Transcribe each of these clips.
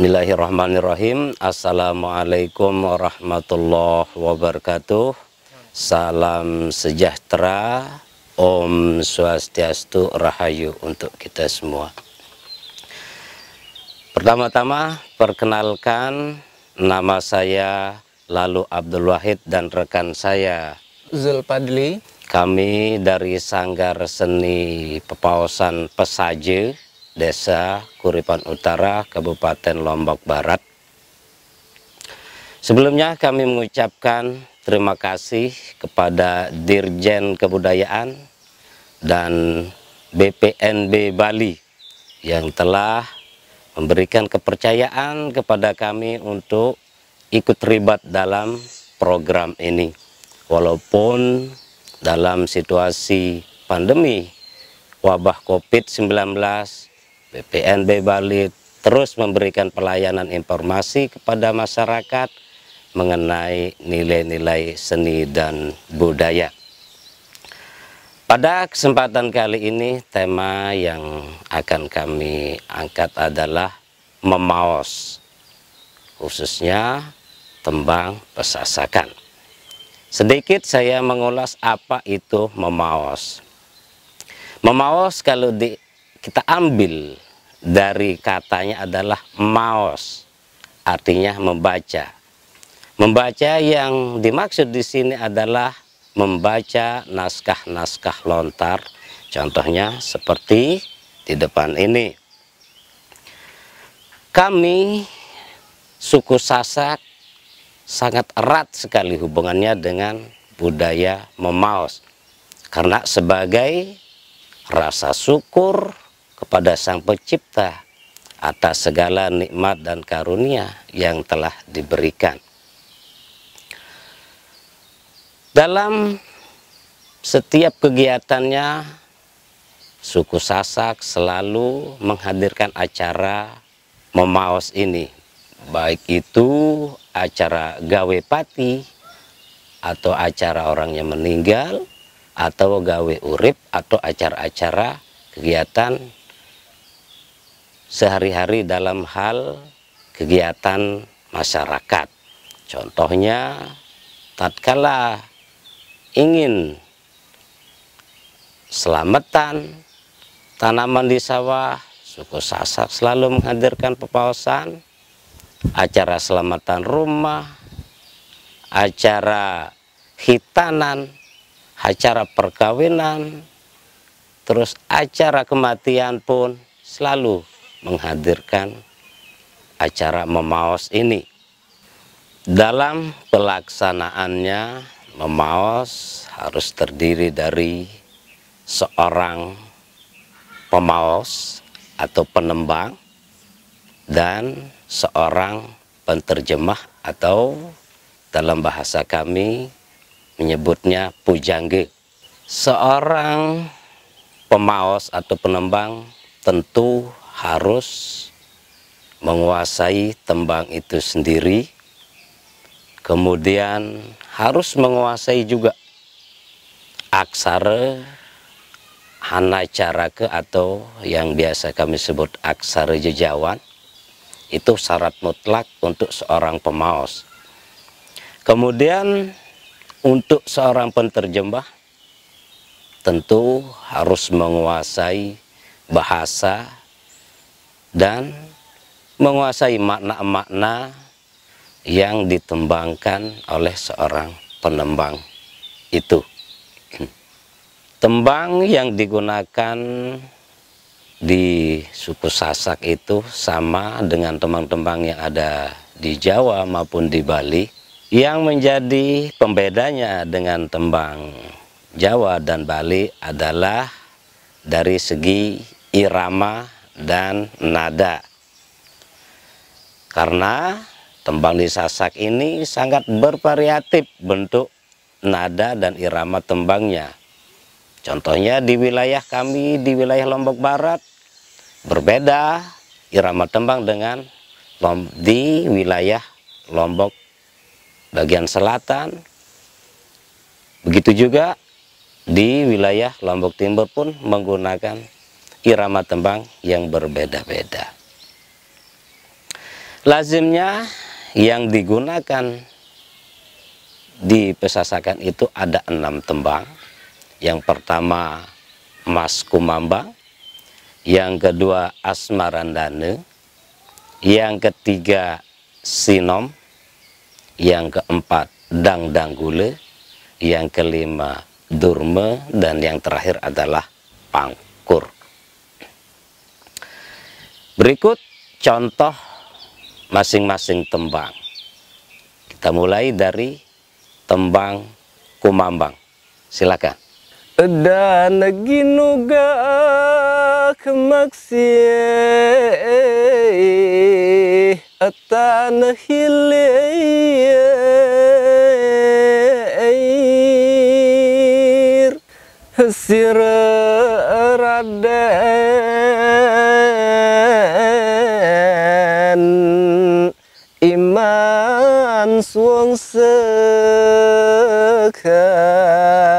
Bismillahirrahmanirrahim Assalamualaikum warahmatullahi wabarakatuh Salam sejahtera Om Swastiastu Rahayu untuk kita semua Pertama-tama perkenalkan nama saya Lalu Abdul Wahid dan rekan saya Zulpadli Kami dari Sanggar Seni Pepausan Pesaje Desa Kuripan Utara, Kabupaten Lombok Barat. Sebelumnya kami mengucapkan terima kasih kepada Dirjen Kebudayaan dan BPNB Bali yang telah memberikan kepercayaan kepada kami untuk ikut terlibat dalam program ini. Walaupun dalam situasi pandemi wabah COVID-19 BPNB Bali terus memberikan pelayanan informasi kepada masyarakat mengenai nilai-nilai seni dan budaya. Pada kesempatan kali ini tema yang akan kami angkat adalah memaos, khususnya tembang pesasakan. Sedikit saya mengulas apa itu memaos. Memaos kalau di kita ambil dari katanya adalah maos, artinya membaca. Membaca yang dimaksud di sini adalah membaca naskah-naskah lontar, contohnya seperti di depan ini. Kami suku Sasak sangat erat sekali hubungannya dengan budaya memaos karena sebagai rasa syukur kepada Sang Pencipta atas segala nikmat dan karunia yang telah diberikan. Dalam setiap kegiatannya, suku Sasak selalu menghadirkan acara memaos ini, baik itu acara gawe pati atau acara orang yang meninggal atau gawe urip atau acara-acara kegiatan sehari-hari dalam hal kegiatan masyarakat. Contohnya, tatkala ingin selamatan tanaman di sawah, suku Sasak selalu menghadirkan pepaosan, acara selamatan rumah, acara hitanan, acara perkawinan, terus acara kematian pun selalu menghadirkan acara memaos ini. Dalam pelaksanaannya, memaos harus terdiri dari seorang pemaos atau penembang dan seorang penterjemah atau dalam bahasa kami menyebutnya pujangge. Seorang pemaos atau penembang tentu harus menguasai tembang itu sendiri, kemudian harus menguasai juga aksara hanacaraka atau yang biasa kami sebut aksara jejawan. Itu syarat mutlak untuk seorang pemaos. Kemudian untuk seorang penterjemah tentu harus menguasai bahasa dan menguasai makna-makna yang ditembangkan oleh seorang penembang itu. Tembang yang digunakan di suku Sasak itu sama dengan tembang-tembang yang ada di Jawa maupun di Bali. Yang menjadi pembedanya dengan tembang Jawa dan Bali adalah dari segi irama dan nada. Karena tembang di Sasak ini sangat bervariatif bentuk nada dan irama tembangnya. Contohnya di wilayah kami, di wilayah Lombok Barat, berbeda irama tembang dengan di wilayah Lombok bagian selatan. Begitu juga di wilayah Lombok Timur pun menggunakan irama tembang yang berbeda-beda. Lazimnya yang digunakan di pesasakan itu ada enam tembang. Yang pertama Mas Kumambang, yang kedua Asmarandane, yang ketiga Sinom, yang keempat Dang Danggule, yang kelima Durme, dan yang terakhir adalah Pangkur. Berikut contoh masing-masing tembang. Kita mulai dari tembang Kumambang. Silakan. Dan nuga kemaksi atan hilir hasir radai 双色开。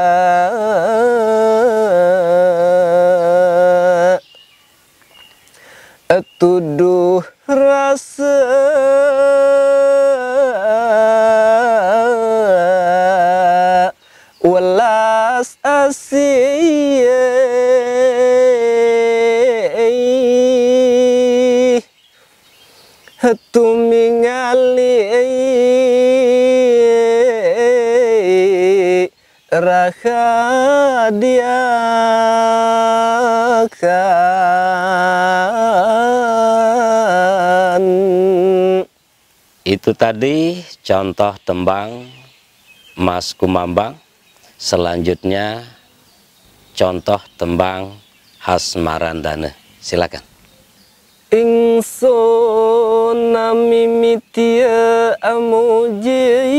tadi contoh tembang Mas Kumambang, selanjutnya contoh tembang khas Marandane. Silakan. Ingsun nami mitia amuji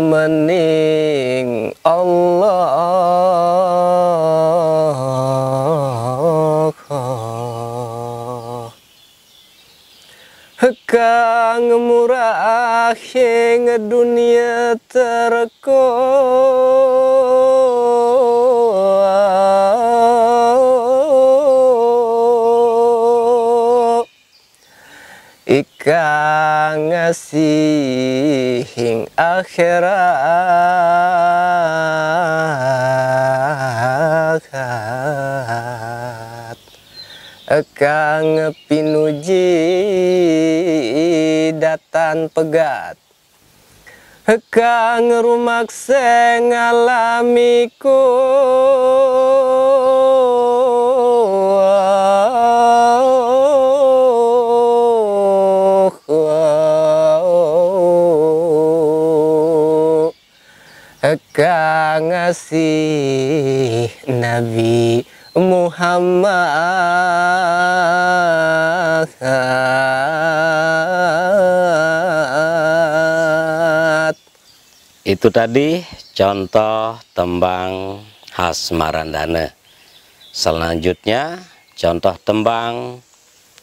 mening Allah Kang murah dunia terkau kang ngasihing akhirat kang pinuji datan pegat kang rumak seng alamiku Maka si Nabi Muhammad Itu tadi contoh tembang khas Marandana Selanjutnya contoh tembang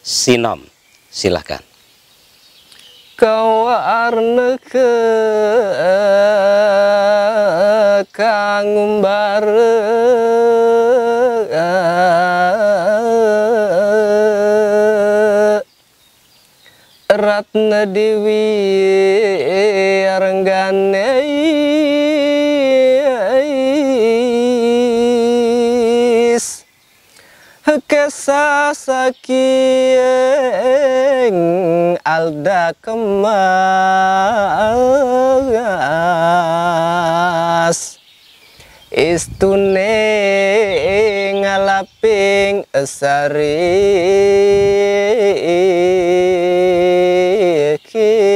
sinom Silahkan Kau arnekan kang umbar ratna dewi arenggane kesasaking alda kemas istune ngalaping esari ki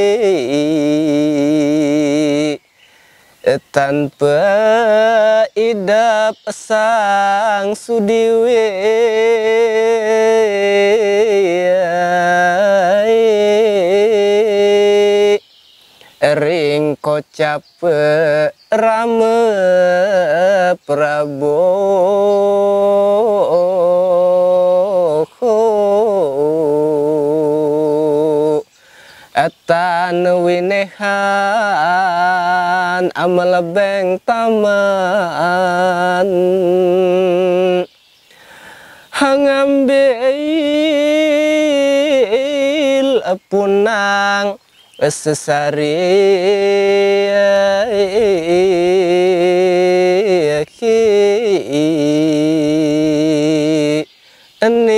tanpa idap sang sudiwe kocap rame Prabowo etan winehan amalebeng taman hangambil punang እስሳሪያኪ እኒ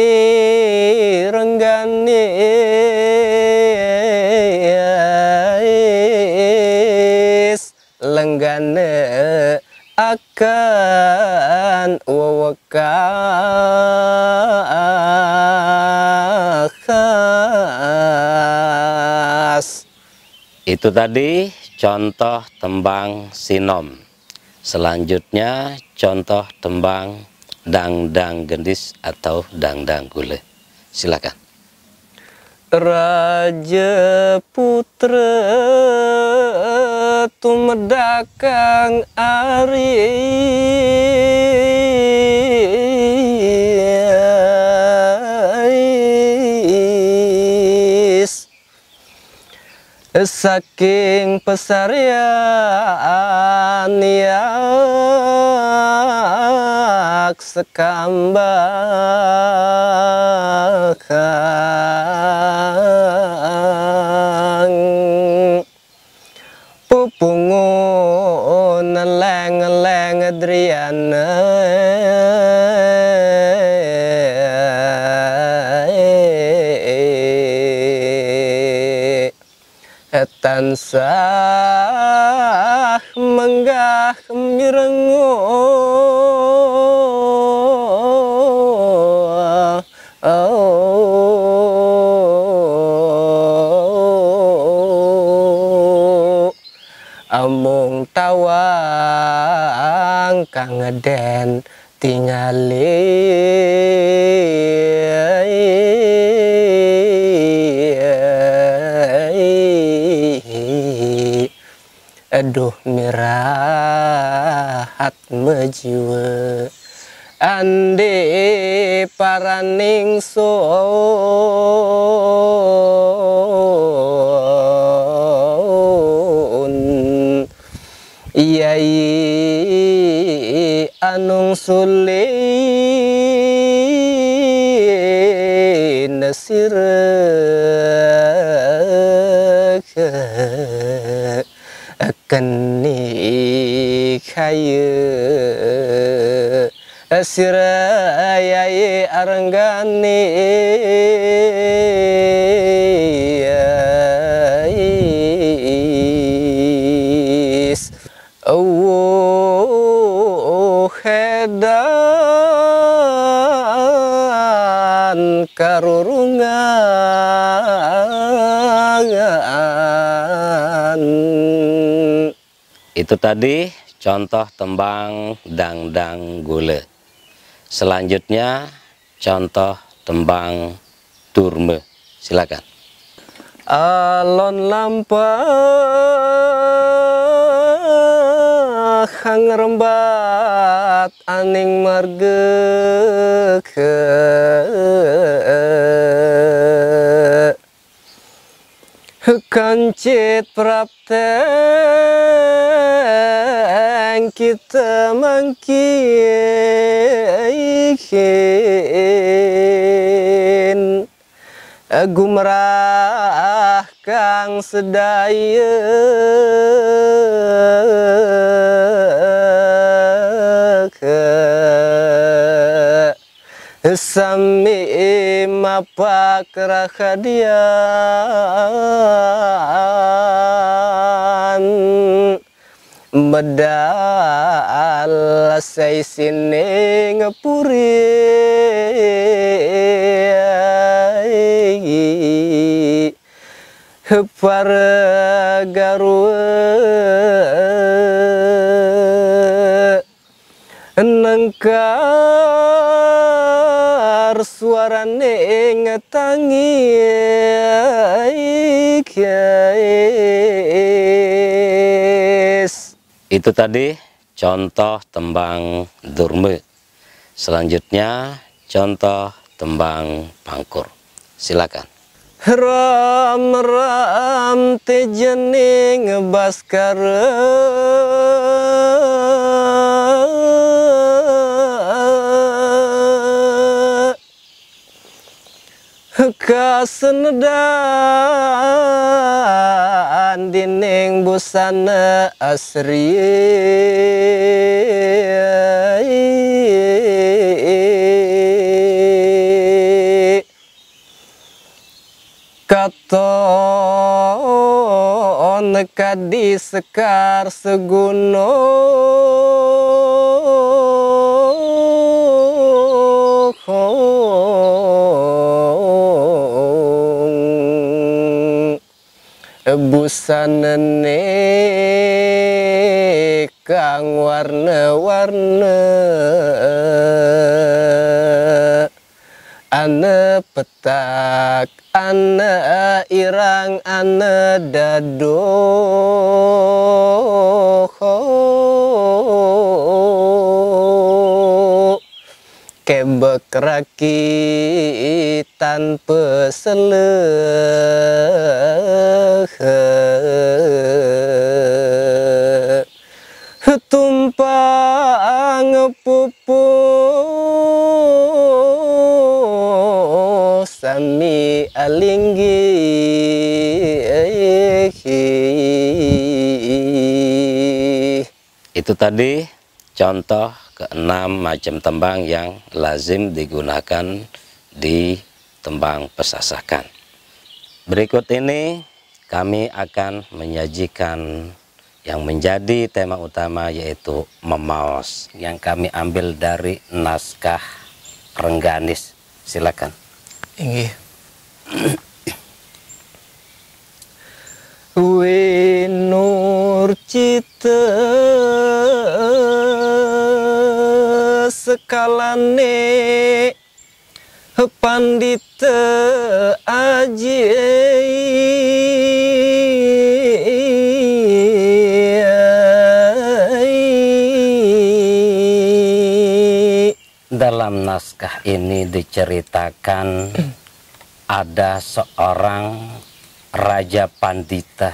ረንጋኒ ለንጋነ akan ወወካ Itu tadi contoh tembang sinom. Selanjutnya contoh tembang dangdang gendis atau dangdang gule. Silakan. Raja putra tumedakang ari saking pesarian yang sekambakan pupungun leng-leng adriana tansah menggah mirengo Amung tawang kang den tingali aduh ngerahat mejiwe ande paraning so iyai anung sule nasir kani kayu sirayai aranggani is oh hedan ka Itu tadi contoh tembang dangdang gule. Selanjutnya contoh tembang turme. Silakan. Alon lampah hang rembat aning margeke. Kancit praktek kita mangkihin Gumrah kang sedaya Sami pakra kerakadian medal say sini ngepuri Hepar Nengkau bersuarane ngetangi Itu tadi contoh tembang durme. Selanjutnya contoh tembang pangkur. Silakan. Ram ram tejening baskara kasendan dining busana asri katon kadisekar segunung busanane kang warna-warna ane petak ane irang ane dadoh kembek rakitan peseleh tumpang pupu sami alinggi itu tadi contoh keenam macam tembang yang lazim digunakan di tembang pesasakan. Berikut ini kami akan menyajikan yang menjadi tema utama yaitu memaos yang kami ambil dari naskah Rengganis. Silakan. Inggih. Winur citer sekalane pandite aji dalam naskah ini diceritakan ada seorang raja pandita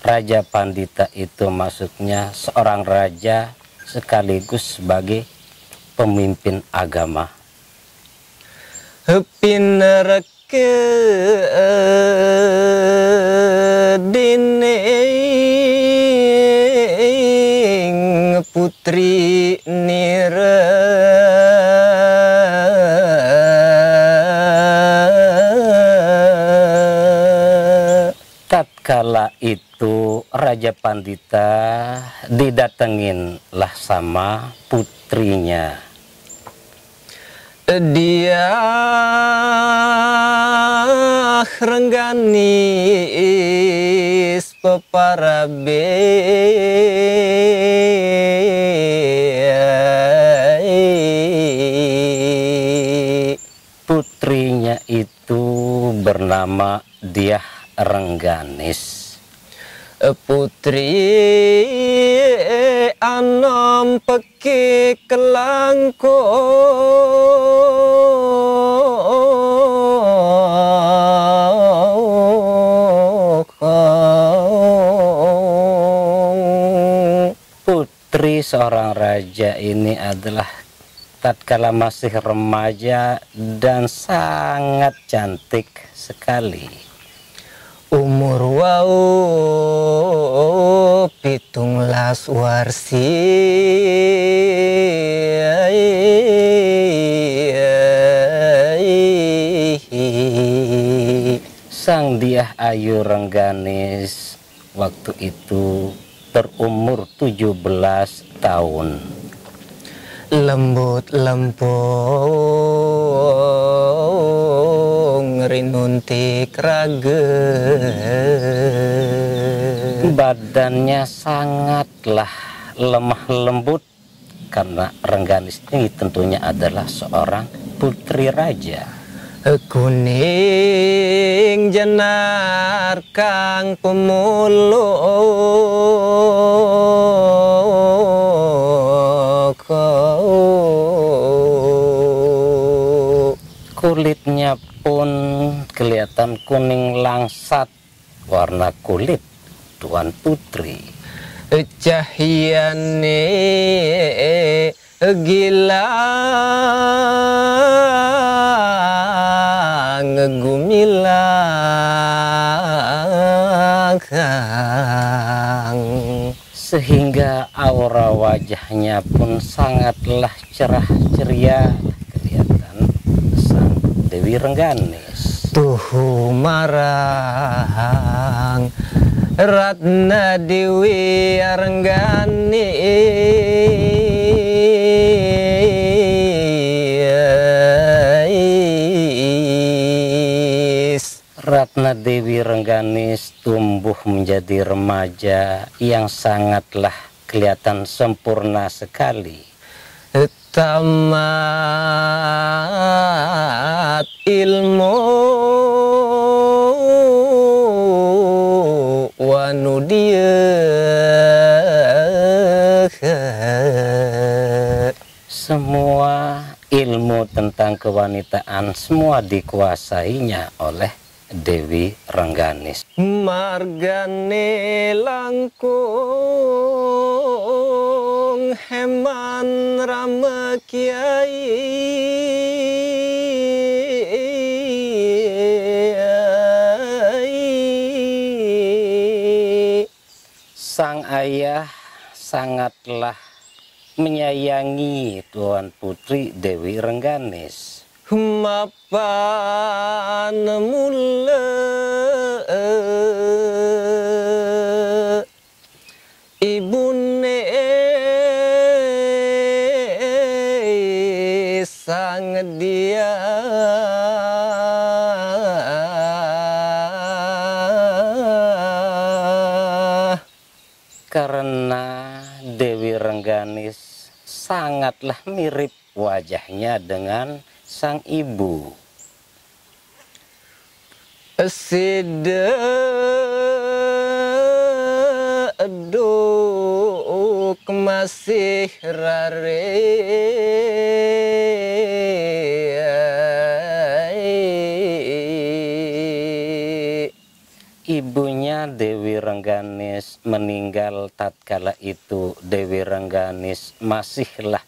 raja pandita itu maksudnya seorang raja sekaligus sebagai pemimpin agama. Hepin reke dining putri nira tatkala itu Raja Pandita didatengin lah sama putrinya dia rengganis peparabe putrinya itu bernama Diah Rengganis Putri anom peki kelangko Putri seorang raja ini adalah tatkala masih remaja dan sangat cantik sekali umur wau pitung las warsi Sang Diah Ayu Rengganis waktu itu tujuh 17 tahun lembut lempung rinuntik rage badannya sangatlah lemah lembut karena Rengganis ini tentunya adalah seorang putri raja kuning jenar kang pemulung kulitnya pun kelihatan kuning langsat warna kulit Tuan Putri. Cahyane gila ngegumilang sehingga aura wajahnya pun sangatlah cerah ceria Dewi Rengganis Tuhu Marang Ratna Dewi Rengganis Ratna Dewi Rengganis tumbuh menjadi remaja yang sangatlah kelihatan sempurna sekali tamat ilmu wanudia, semua ilmu tentang kewanitaan semua dikuasainya oleh Dewi Rengganis. Margane langkung heman rame kiai. Sang ayah sangatlah menyayangi Tuan Putri Dewi Rengganis Humapan mula ibune sang dia karena Dewi Rengganis sangatlah mirip wajahnya dengan sang ibu. Sida aduk masih rare Ibunya Dewi Rengganis meninggal tatkala itu Dewi Rengganis masihlah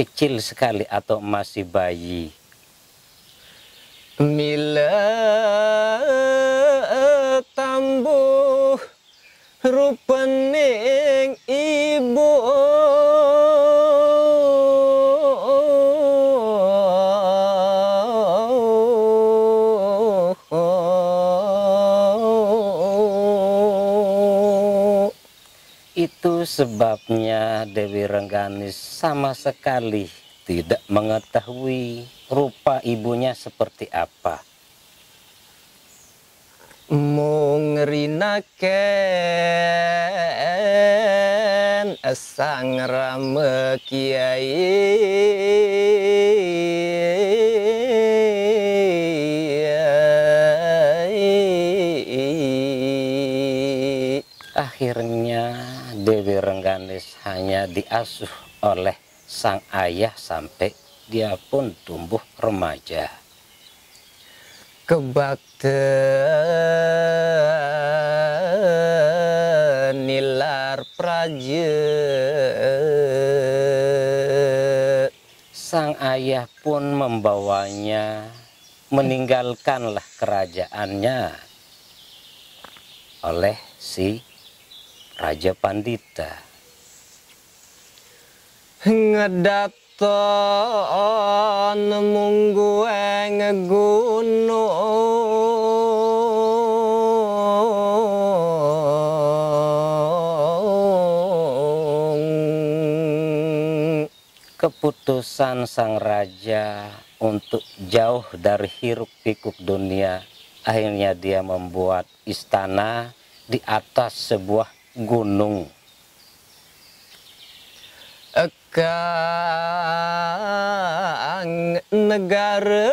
kecil sekali atau masih bayi. Mila tambuh rupening Itu sebabnya Dewi Rengganis sama sekali tidak mengetahui rupa ibunya seperti apa. Mung sang rame kiai akhirnya Dewi Rengganis hanya diasuh oleh sang ayah sampai dia pun tumbuh remaja. Kebaktian nilar praje Sang ayah pun membawanya meninggalkanlah kerajaannya oleh si Raja Pandita ngedaton munggu gunung keputusan sang raja untuk jauh dari hiruk pikuk dunia akhirnya dia membuat istana di atas sebuah gunung Kang negara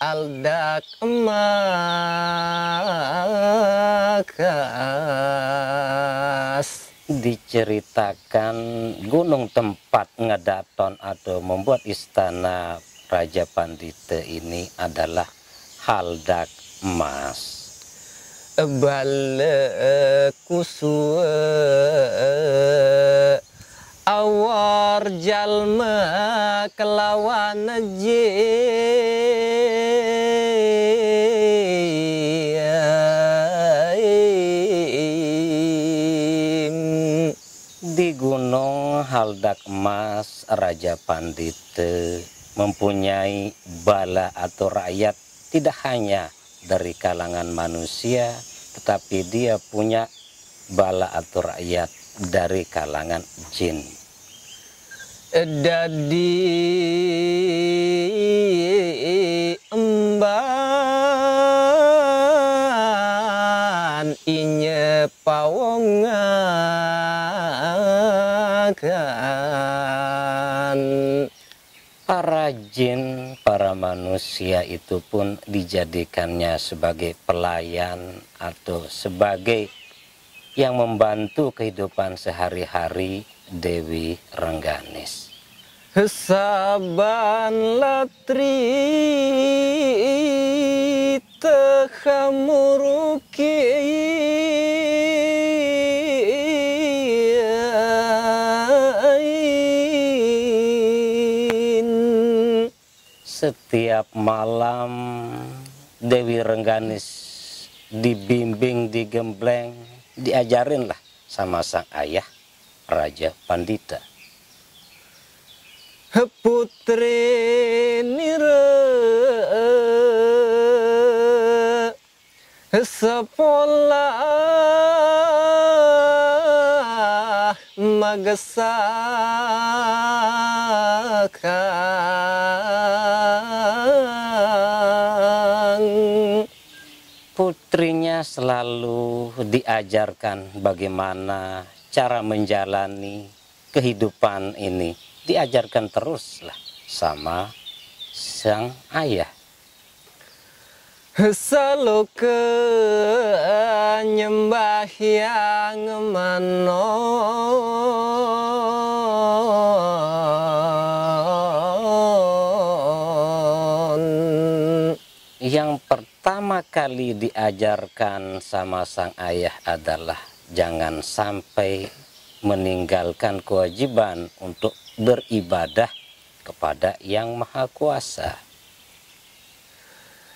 aldak makas diceritakan gunung tempat ngedaton atau membuat istana Raja Pandite ini adalah haldak emas بل suwe awar jalma kelawan je di gunung haldak emas raja pandite mempunyai bala atau rakyat tidak hanya dari kalangan manusia, tetapi dia punya bala atau rakyat dari kalangan jin. Dadi emban inye pawongan para jin, para manusia itu pun dijadikannya sebagai pelayan atau sebagai yang membantu kehidupan sehari-hari Dewi Rengganis. Saban latri tehamuruki setiap malam Dewi Rengganis dibimbing, digembleng, diajarin lah sama sang ayah Raja Pandita. Putri Nira Sepolah gesahkan putrinya selalu diajarkan bagaimana cara menjalani kehidupan ini diajarkan teruslah sama sang ayah Seluk nyembah yang manon Yang pertama kali diajarkan sama sang ayah adalah Jangan sampai meninggalkan kewajiban untuk beribadah kepada yang maha kuasa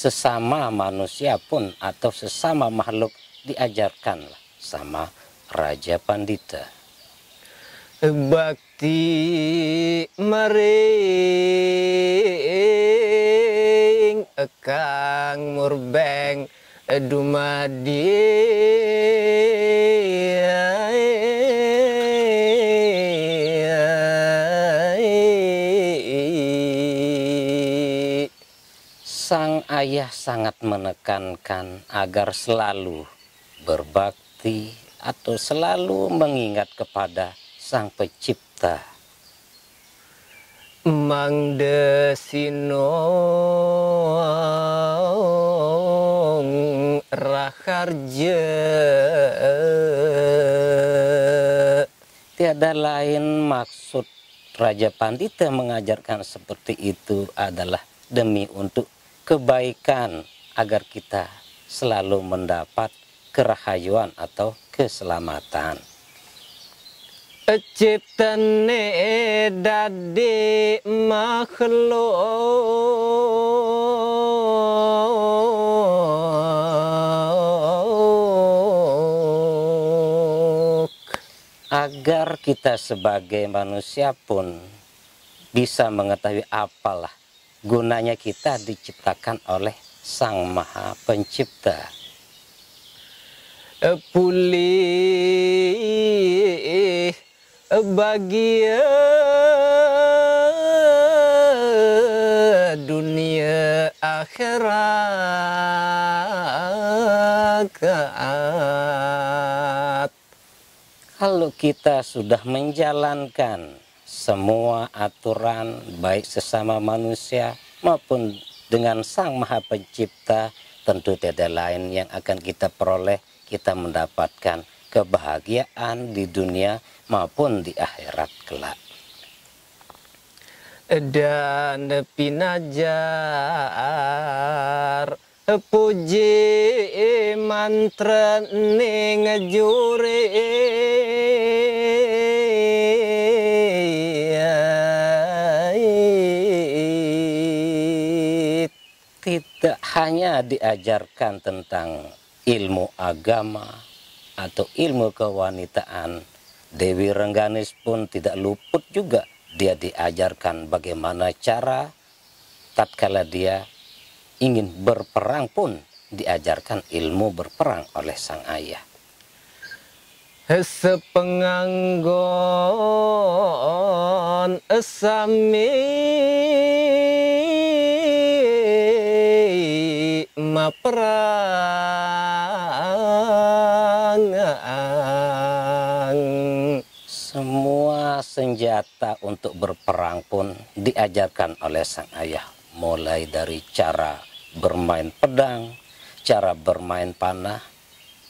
sesama manusia pun atau sesama makhluk diajarkanlah sama Raja Pandita. Bakti mering, kang murbeng dumadi ayah sangat menekankan agar selalu berbakti atau selalu mengingat kepada Sang Pencipta. Mang Desino raharje tiada lain maksud Raja Pandita mengajarkan seperti itu adalah demi untuk kebaikan agar kita selalu mendapat kerahayuan atau keselamatan. Ciptane dadi makhluk agar kita sebagai manusia pun bisa mengetahui apalah gunanya kita diciptakan oleh Sang Maha Pencipta. Pulih bahagia dunia akhirat. Kalau kita sudah menjalankan semua aturan baik sesama manusia maupun dengan Sang Maha Pencipta tentu tiada lain yang akan kita peroleh kita mendapatkan kebahagiaan di dunia maupun di akhirat kelak. Dan pinajar puji mantra ning juri hanya diajarkan tentang ilmu agama atau ilmu kewanitaan, Dewi Rengganis pun tidak luput juga dia diajarkan bagaimana cara tatkala dia ingin berperang pun diajarkan ilmu berperang oleh sang ayah. Sepenganggon esamin maperangan semua senjata untuk berperang pun diajarkan oleh sang ayah mulai dari cara bermain pedang cara bermain panah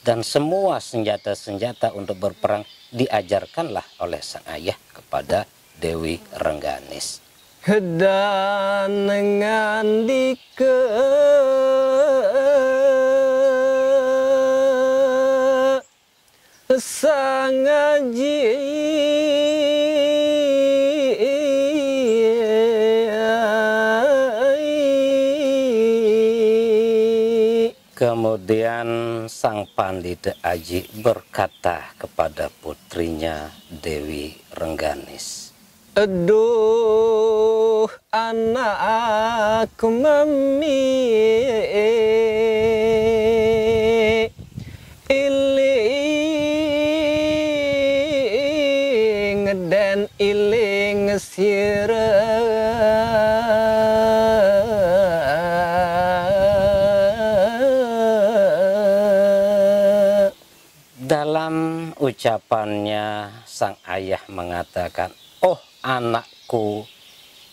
dan semua senjata-senjata untuk berperang diajarkanlah oleh sang ayah kepada Dewi Rengganis dengan dike aji Kemudian sang pandita Aji berkata kepada putrinya Dewi Rengganis Aduh, anak aku mami Iling dan iling sirah Dalam ucapannya sang ayah mengatakan, Oh anakku,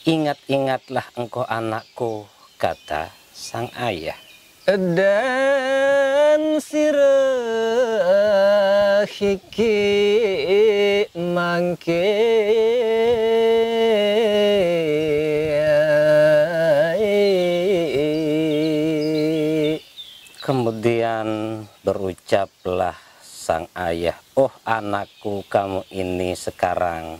ingat-ingatlah engkau anakku, kata sang ayah. Dan sirahiki mangke Kemudian berucaplah sang ayah, "Oh anakku, kamu ini sekarang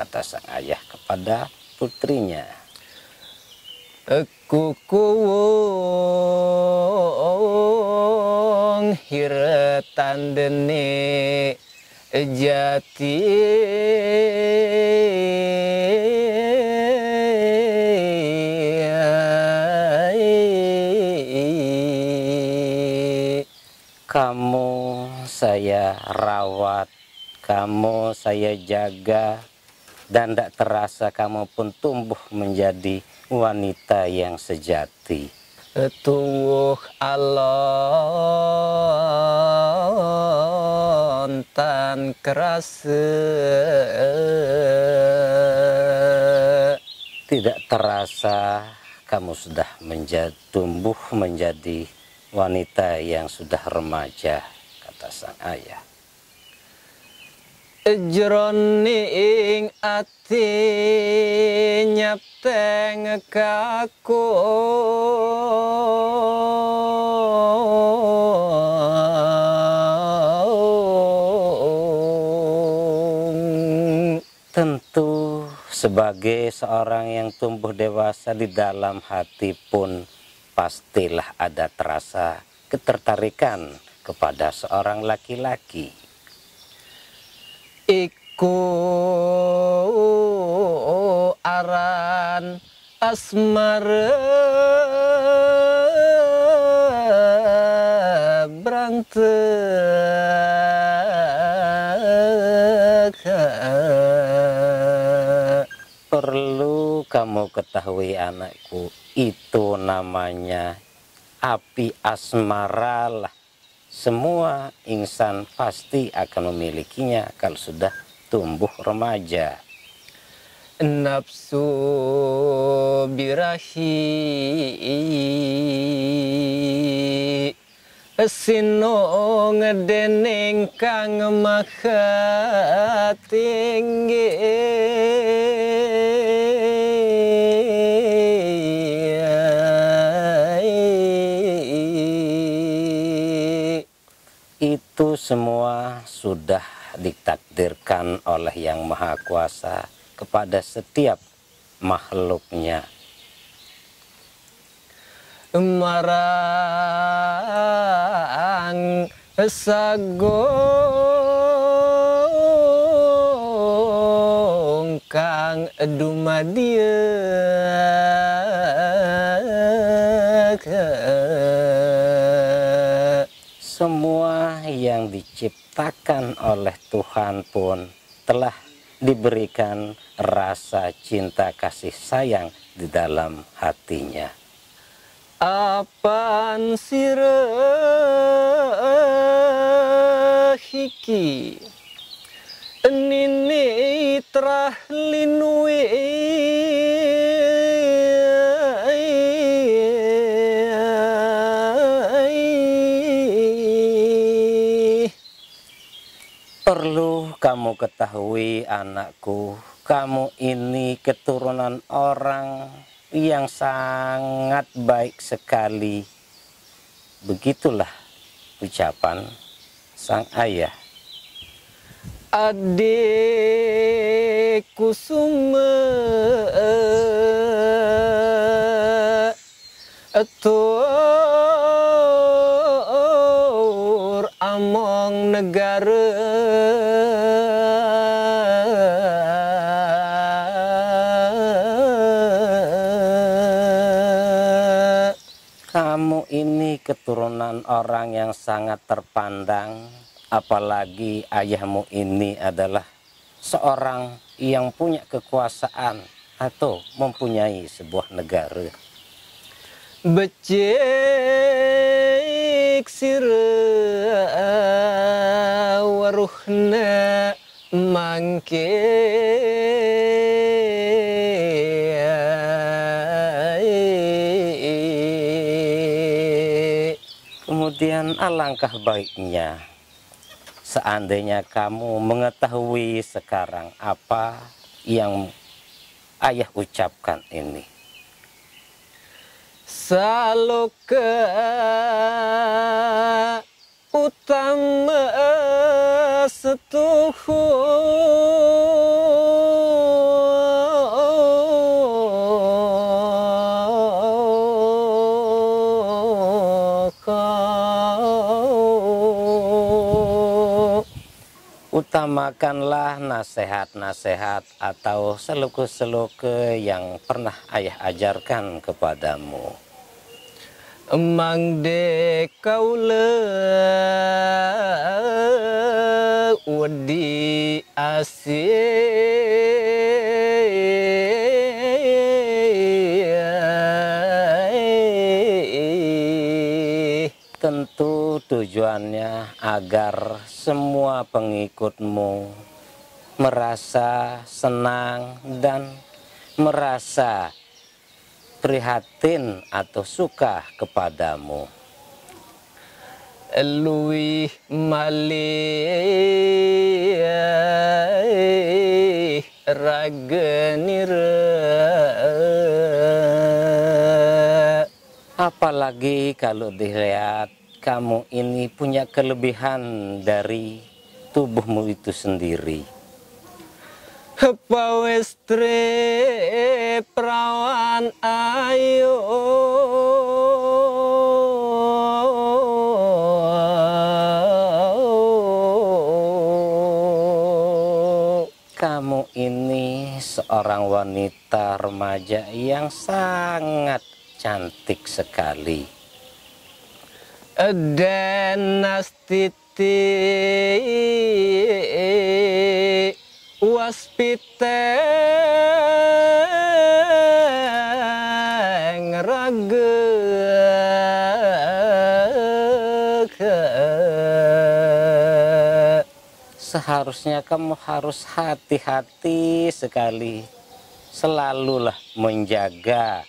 kata sang ayah kepada putrinya. Kukuwong hiratan hiretan dene jati kamu saya rawat kamu saya jaga dan tak terasa kamu pun tumbuh menjadi wanita yang sejati. Tuh alon tan kerasa tidak terasa kamu sudah menjadi, tumbuh menjadi wanita yang sudah remaja kata sang ayah Jroni ing ati nyapteng kaku Tentu sebagai seorang yang tumbuh dewasa di dalam hati pun pastilah ada terasa ketertarikan kepada seorang laki-laki iku aran asmara brantek perlu kamu ketahui anakku itu namanya api asmara lah semua insan pasti akan memilikinya kalau sudah tumbuh remaja. Nafsu birahi sinong dening kang maha tinggi itu semua sudah ditakdirkan oleh Yang Maha Kuasa kepada setiap makhluknya. Marang sagong kang dumadieu yang diciptakan oleh Tuhan pun telah diberikan rasa cinta kasih sayang di dalam hatinya. Apaan hiki Nini terah linui Kamu ketahui anakku, kamu ini keturunan orang yang sangat baik sekali. Begitulah ucapan sang ayah. Adikku summa among negara keturunan orang yang sangat terpandang, apalagi ayahmu ini adalah seorang yang punya kekuasaan atau mempunyai sebuah negara. Becik mangkir Kemudian alangkah baiknya seandainya kamu mengetahui sekarang apa yang ayah ucapkan ini. Saloka utama setuhun utamakanlah nasihat-nasihat atau seluku-seluku yang pernah ayah ajarkan kepadamu. Emang dek kau le tujuannya agar semua pengikutmu merasa senang dan merasa prihatin atau suka kepadamu. Lui mali ragenir apalagi kalau dilihat kamu ini punya kelebihan dari tubuhmu itu sendiri. Pawestre perawan ayo Kamu ini seorang wanita remaja yang sangat cantik sekali denastiti waspiteng regek seharusnya kamu harus hati-hati sekali selalulah menjaga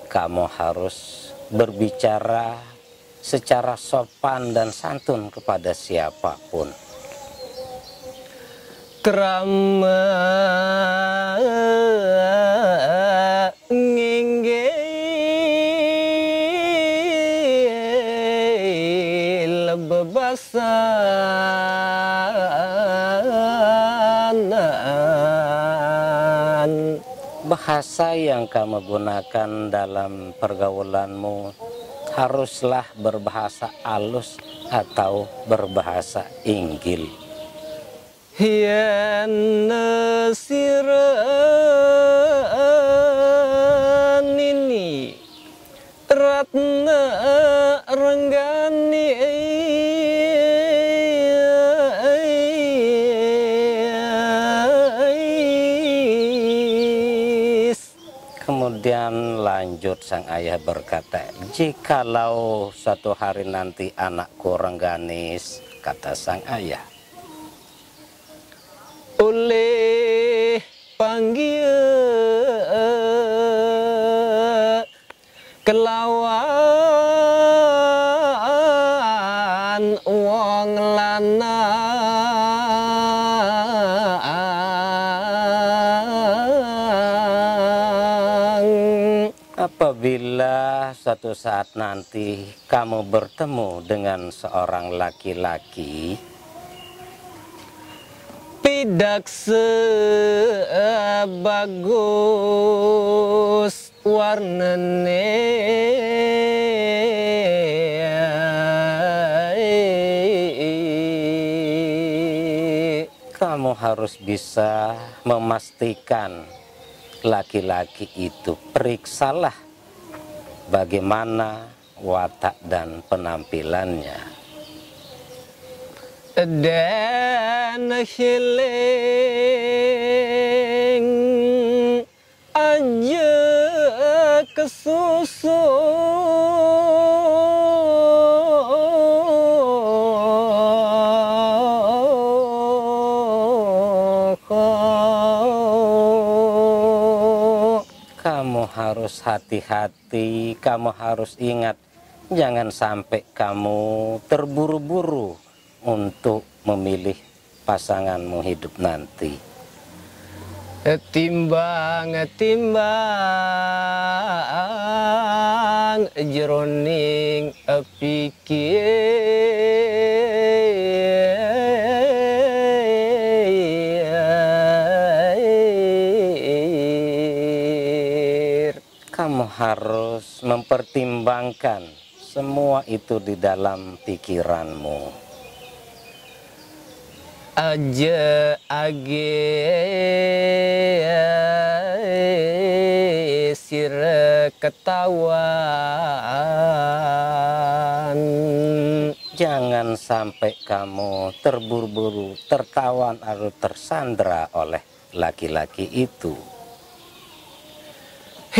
kamu harus berbicara secara sopan dan santun kepada siapapun. Kerama nginggil bebasan bahasa yang kamu gunakan dalam pergaulanmu haruslah berbahasa alus atau berbahasa inggil. Ya ini Ratna renggani Kemudian lanjut sang ayah berkata, jikalau satu hari nanti anakku rengganis, kata sang ayah. Oleh panggil kelawan apabila suatu saat nanti kamu bertemu dengan seorang laki-laki tidak sebagus warnane kamu harus bisa memastikan laki-laki itu periksalah bagaimana watak dan penampilannya. Dan hiling aja kesusun harus hati-hati, kamu harus ingat, jangan sampai kamu terburu-buru untuk memilih pasanganmu hidup nanti. Timbang, timbang, jeroning, eh, pikir harus mempertimbangkan semua itu di dalam pikiranmu. Aja age sir ketawan Jangan sampai kamu terburu-buru, tertawan atau tersandra oleh laki-laki itu.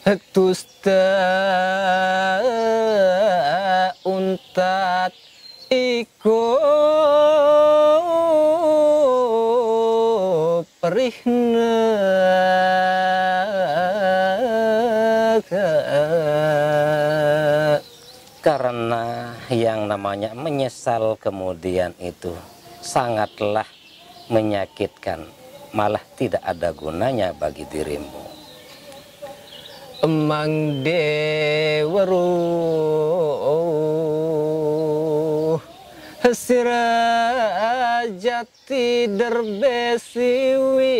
Dusta untat iku perihna karena yang namanya menyesal kemudian itu sangatlah menyakitkan malah tidak ada gunanya bagi dirimu emang deweru jati derbesiwi,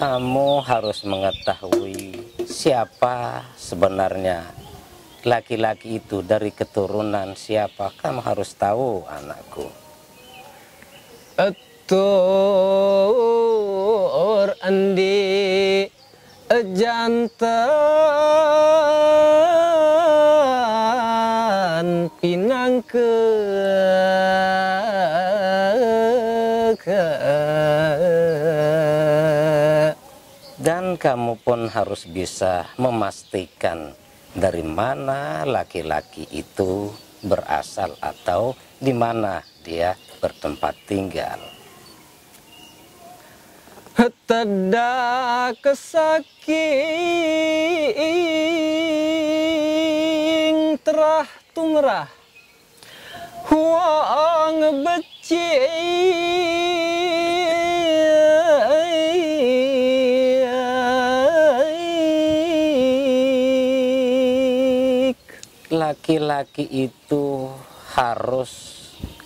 kamu harus mengetahui siapa sebenarnya laki-laki itu dari keturunan siapa kamu harus tahu anakku Atur andi jantan pinang ke dan kamu pun harus bisa memastikan dari mana laki-laki itu berasal atau di mana dia bertempat tinggal. Tada kesaking terah tungrah huang becik laki-laki itu harus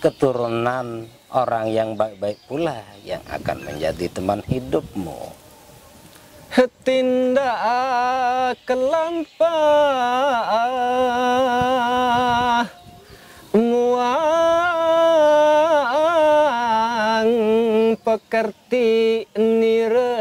keturunan orang yang baik-baik pula yang akan menjadi teman hidupmu. Hetinda kelampah muang pekerti nirah.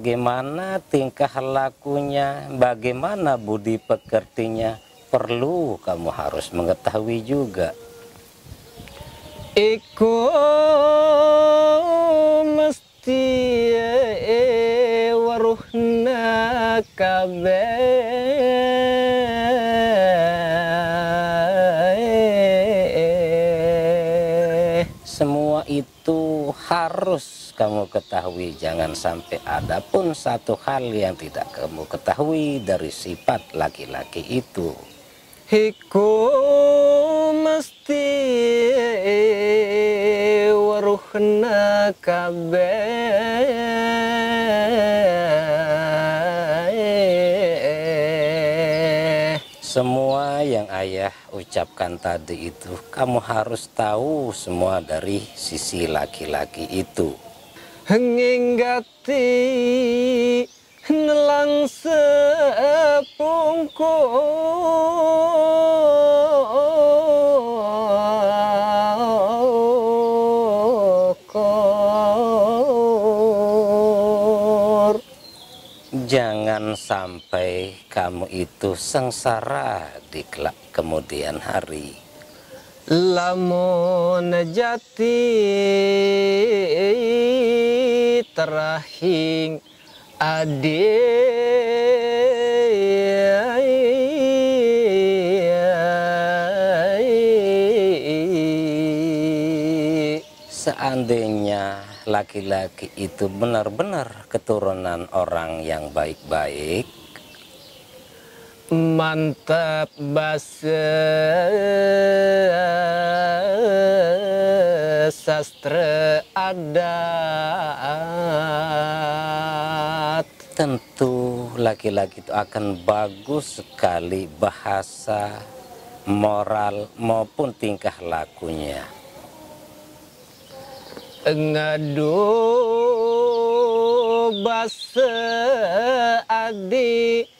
bagaimana tingkah lakunya, bagaimana budi pekertinya, perlu kamu harus mengetahui juga. Iku mesti waruhna kabeh harus kamu ketahui jangan sampai ada pun satu hal yang tidak kamu ketahui dari sifat laki-laki itu hiku mesti waruhna kabe semua yang ayah ucapkan tadi itu, kamu harus tahu semua dari sisi laki-laki itu. Hingga nelang sepungku Jangan sampai kamu itu sengsara di kelak kemudian hari. Lamun jati terahing ade Seandainya laki-laki itu benar-benar keturunan orang yang baik-baik, mantap bahasa sastra adat tentu laki-laki itu akan bagus sekali bahasa moral maupun tingkah lakunya ngadu bahasa adik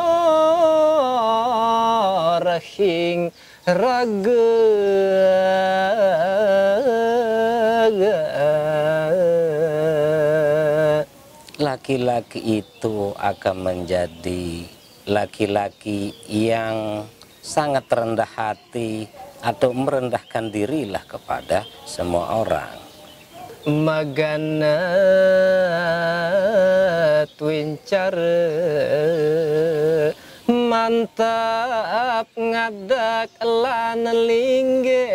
rahing raga laki-laki itu akan menjadi laki-laki yang sangat rendah hati atau merendahkan dirilah kepada semua orang magana twincar mantap ngadak lan lingge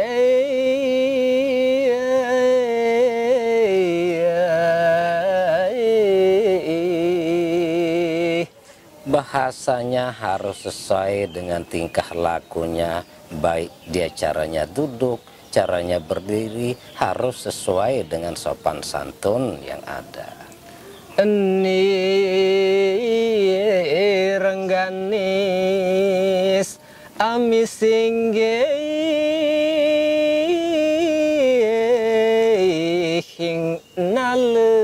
bahasanya harus sesuai dengan tingkah lakunya baik dia caranya duduk caranya berdiri harus sesuai dengan sopan santun yang ada Eni rengganis ami hing nalega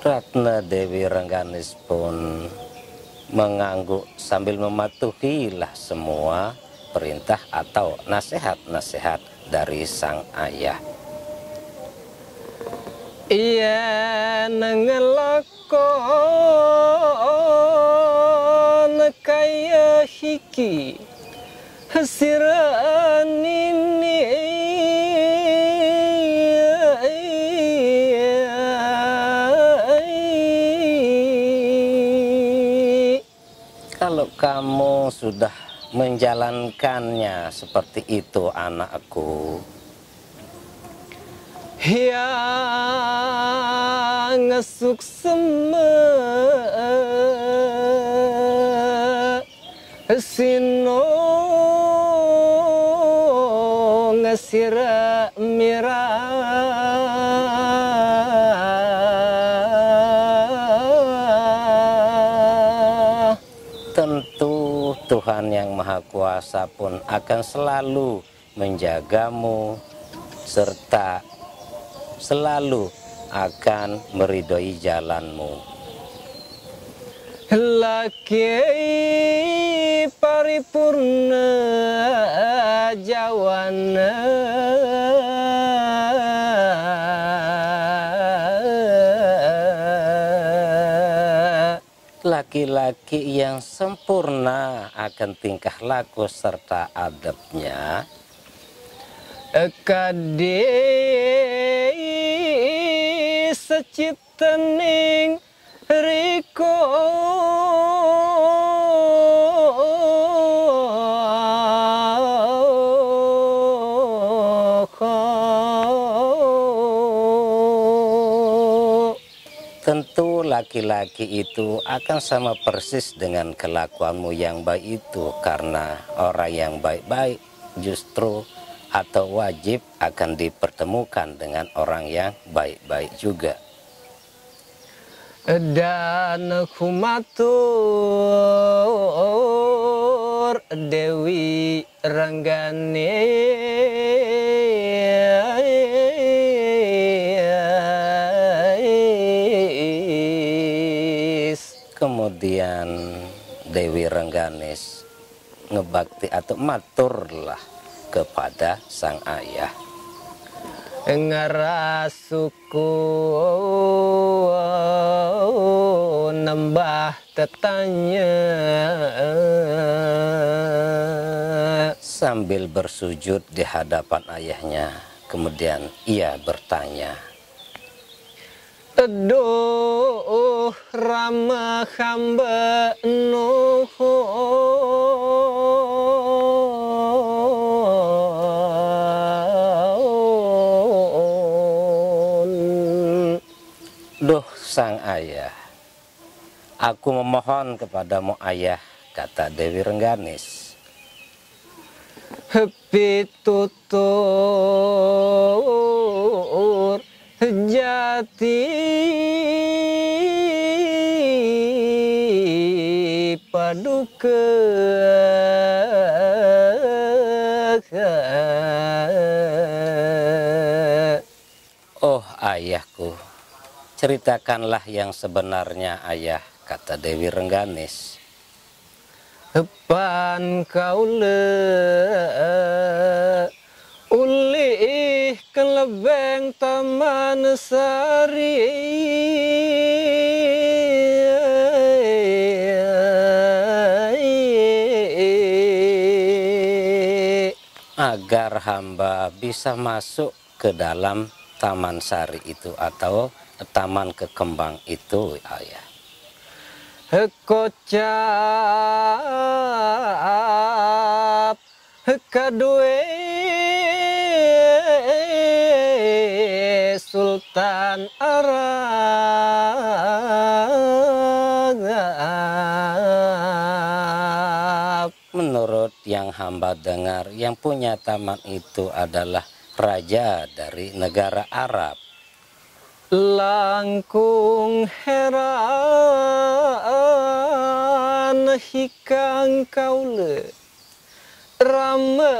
Ratna Dewi Rengganis pun mengangguk sambil mematuhilah semua perintah atau nasihat-nasihat dari sang ayah. Iya nangelakon kaya hiki ini. kalau kamu sudah menjalankannya seperti itu anakku yang ngesuk semua sino ngesira mirah Tuhan yang Maha Kuasa pun akan selalu menjagamu serta selalu akan meridoi jalanmu. Lakai paripurna jawana laki-laki yang sempurna akan tingkah laku serta adabnya kadei secitaning riko laki-laki itu akan sama persis dengan kelakuanmu yang baik itu karena orang yang baik-baik justru atau wajib akan dipertemukan dengan orang yang baik-baik juga. Dan kumatur Dewi Ranggani kemudian Dewi Rengganis ngebakti atau maturlah kepada sang ayah ngerasuku nembah tetanya sambil bersujud di hadapan ayahnya kemudian ia bertanya Teduh ramah hamba Duh sang ayah Aku memohon kepadamu ayah Kata Dewi Rengganis Hepi tutur Jati paduka Oh ayahku ceritakanlah yang sebenarnya ayah kata Dewi Rengganis Hepan kau le Uli ke taman sari agar hamba bisa masuk ke dalam taman sari itu atau taman kekembang itu ayah. Hekocap, hekadue Sultan Arab. Menurut yang hamba dengar, yang punya taman itu adalah raja dari negara Arab. Langkung heran hikang kaule Rama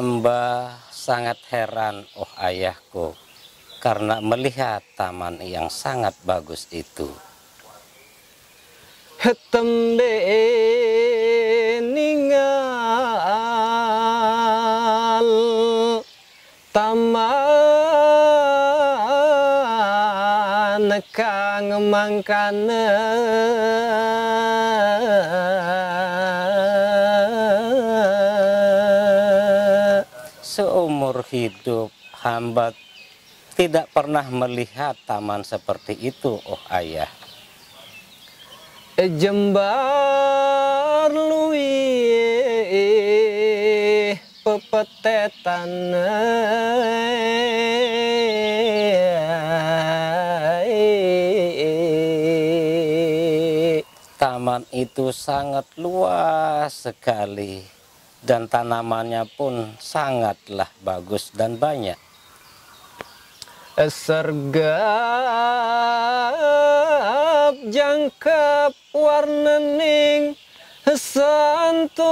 Hamba sangat heran, oh ayahku, karena melihat taman yang sangat bagus itu. Hetembe ningal taman kang mangkana seumur hidup hamba tidak pernah melihat taman seperti itu, oh ayah. E jembar lui pepetetan e. Taman itu sangat luas sekali dan tanamannya pun sangatlah bagus dan banyak. Sergap jangkap warnening santun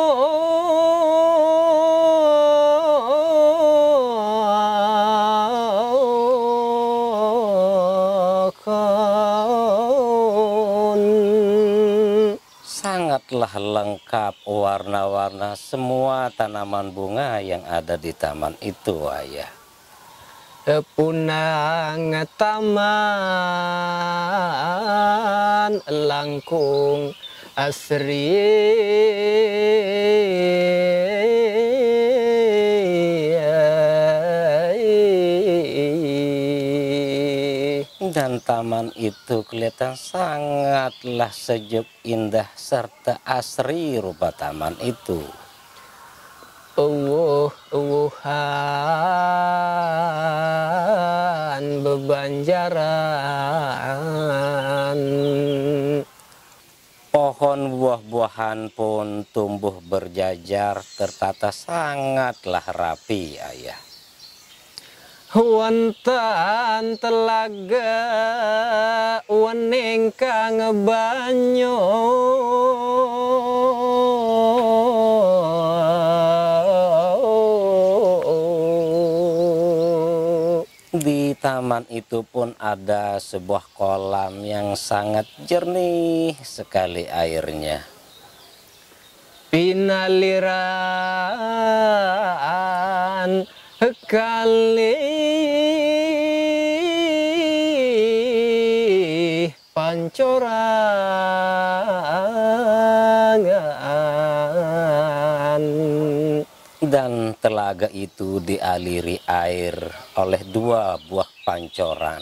sangatlah lengkap warna-warna semua tanaman bunga yang ada di taman itu ayah. Punang taman langkung asri taman itu kelihatan sangatlah sejuk indah serta asri rupa taman itu. Uuhan Wuhan bebanjaran Pohon buah-buahan pun tumbuh berjajar tertata sangatlah rapi ayah Wantan telaga wening kang banyo Di taman itu pun ada sebuah kolam yang sangat jernih sekali airnya Pinaliran kali pancorangan dan telaga itu dialiri air oleh dua buah pancoran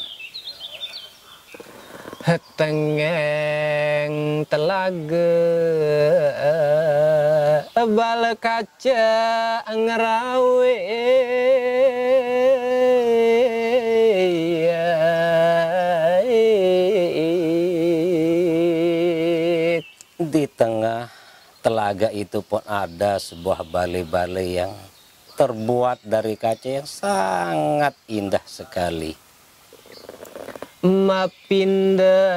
tengeng telaga kaca ngerawe di tengah telaga itu pun ada sebuah balai-balai yang terbuat dari kaca yang sangat indah sekali mapinda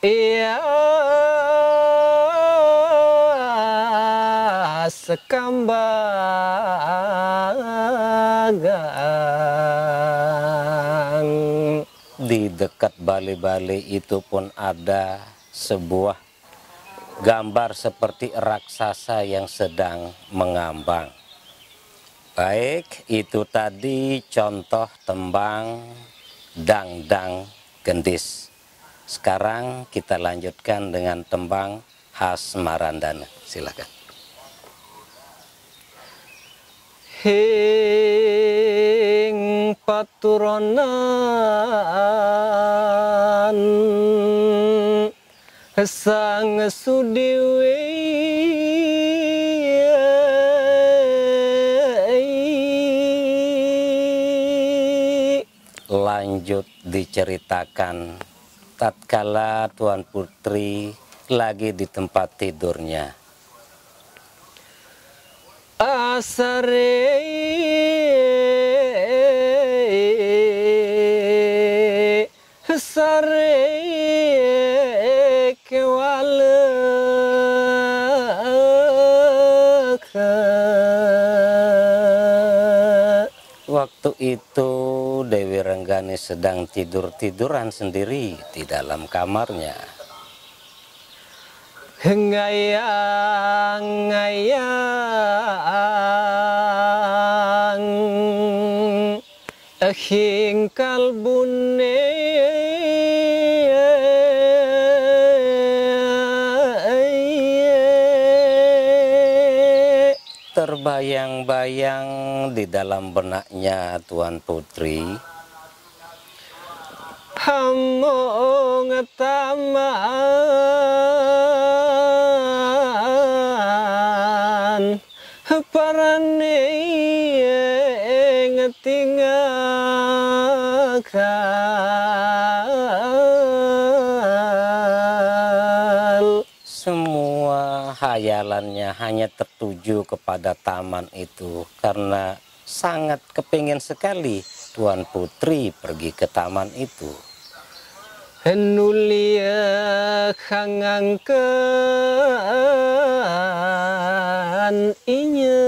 ya sekambangan di dekat Bali-Bali itu pun ada sebuah gambar seperti raksasa yang sedang mengambang Baik, itu tadi contoh tembang dangdang gendis. Sekarang kita lanjutkan dengan tembang khas Marandana. Silakan. Hing paturonan sang sudiwi diceritakan tatkala Tuan Putri lagi di tempat tidurnya. Asare sare kewale Waktu itu Dewi Renggani sedang tidur-tiduran sendiri di dalam kamarnya. Ngayang, ngayang, ehing kalbune terbayang-bayang di dalam benaknya Tuan Putri. Hamong tamaan parane ngetingakan khayalannya hanya tertuju kepada taman itu karena sangat kepingin sekali Tuan Putri pergi ke taman itu. Henulia kangang ke inya.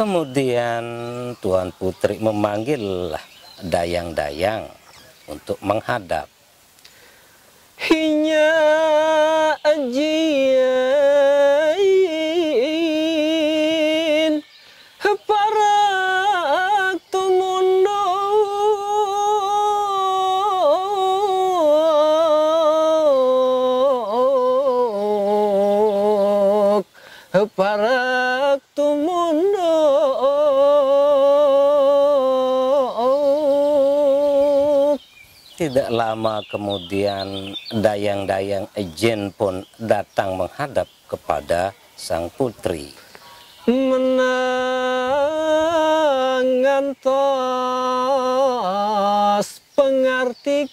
Kemudian Tuan Putri memanggil dayang-dayang untuk menghadap. hinya ajiyain para tumundo para tidak lama kemudian dayang-dayang Jin pun datang menghadap kepada sang putri. Menangan tos pengerti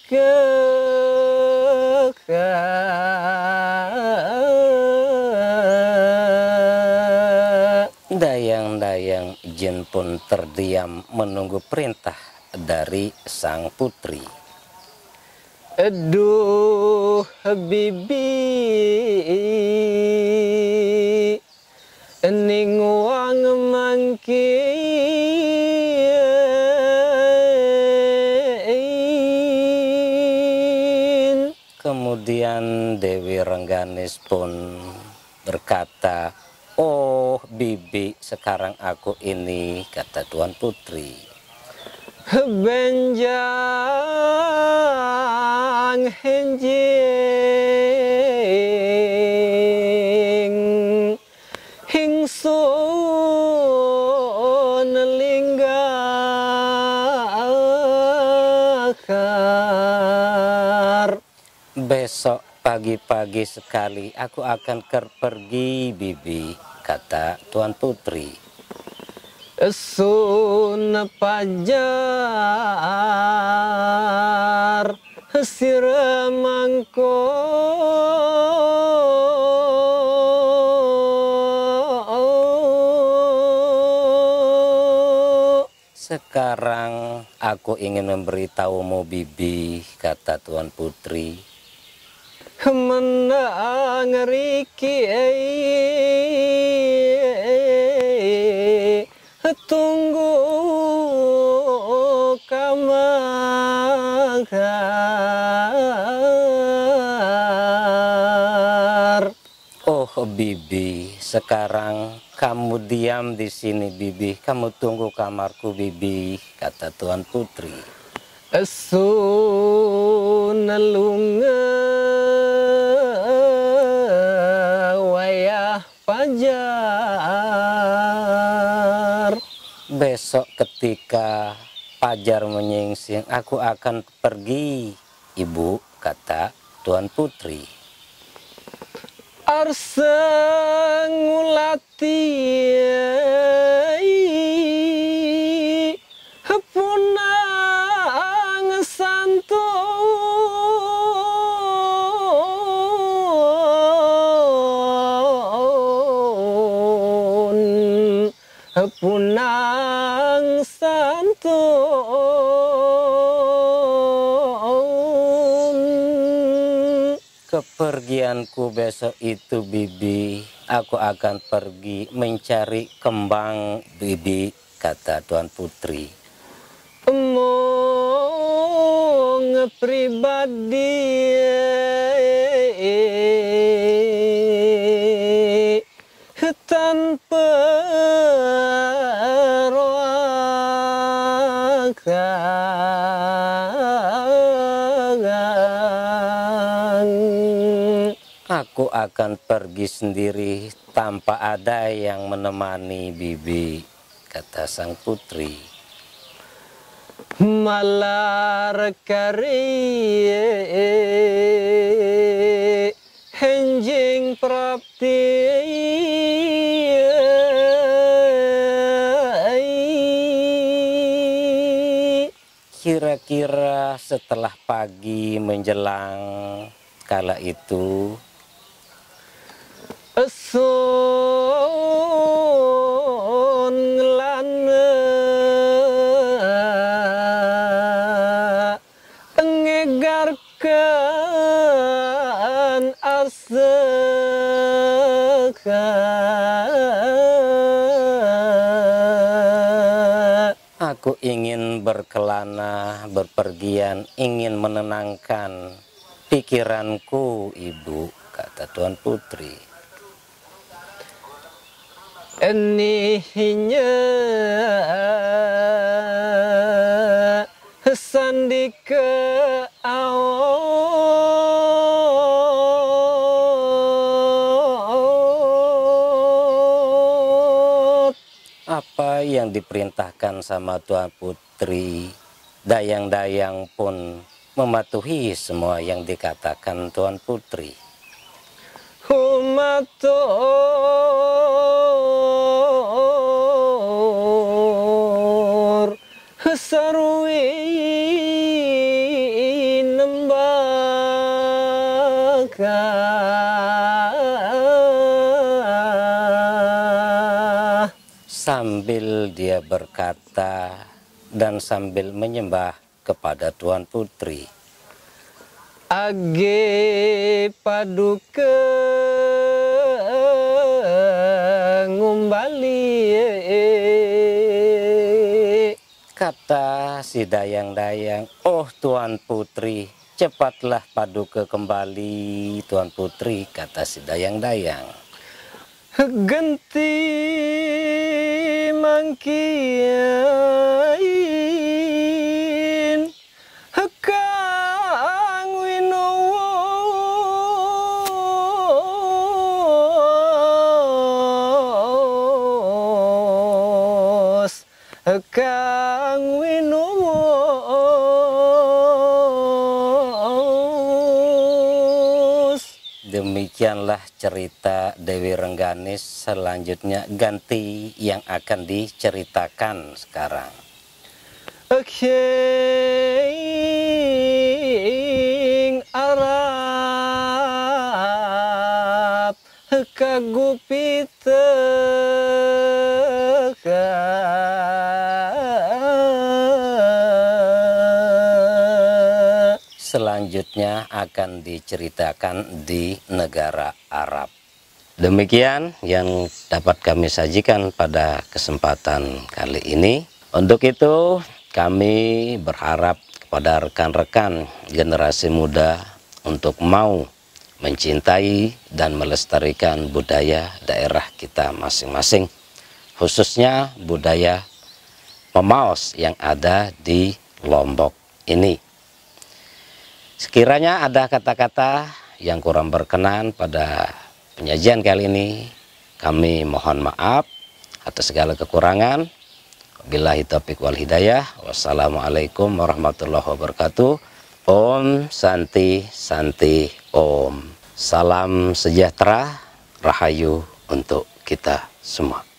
Dayang-dayang Jin pun terdiam menunggu perintah dari sang putri. Aduh habibi Ening wang mangki Kemudian Dewi Rengganis pun berkata, Oh bibi sekarang aku ini kata Tuan Putri Benjang henjing Hingsun linggar Besok pagi-pagi sekali aku akan pergi bibi kata Tuan Putri Sun pajar Hesir Sekarang aku ingin memberitahumu bibi, kata Tuan Putri. Menang riki tunggu kamar. Oh Bibi, sekarang kamu diam di sini Bibi, kamu tunggu kamarku Bibi, kata Tuan Putri. Sunalunga wayah pajak Besok ketika Pajar menyingsing, aku akan pergi, Ibu, kata Tuan Putri. Arsengulati Hepunang santun Hepunang Kepergianku besok itu bibi, aku akan pergi mencari kembang bibi, kata Tuan Putri. Emong pribadi tanpa aku akan pergi sendiri tanpa ada yang menemani bibi kata sang putri malar kira-kira setelah pagi menjelang kala itu Esok ingin berkelana, berpergian, ingin menenangkan pikiranku, Ibu, kata Tuan Putri. Enihnya sandi ke awal yang diperintahkan sama Tuan Putri Dayang-Dayang pun mematuhi semua yang dikatakan Tuan Putri. Humatur sarwi dia berkata dan sambil menyembah kepada Tuan Putri. Age paduka ngumbali eh, eh. Kata si dayang-dayang, oh Tuan Putri, cepatlah paduka kembali Tuan Putri, kata si dayang-dayang. Genti mang kia demikianlah cerita Dewi Rengganis selanjutnya ganti yang akan diceritakan sekarang. Oke, okay, Arab kagupiter. selanjutnya akan diceritakan di negara Arab. Demikian yang dapat kami sajikan pada kesempatan kali ini. Untuk itu kami berharap kepada rekan-rekan generasi muda untuk mau mencintai dan melestarikan budaya daerah kita masing-masing. Khususnya budaya memaus yang ada di Lombok ini. Sekiranya ada kata-kata yang kurang berkenan pada penyajian kali ini, kami mohon maaf atas segala kekurangan. Billahi taufiq wal hidayah. Wassalamualaikum warahmatullahi wabarakatuh. Om Santi Santi Om. Salam sejahtera, rahayu untuk kita semua.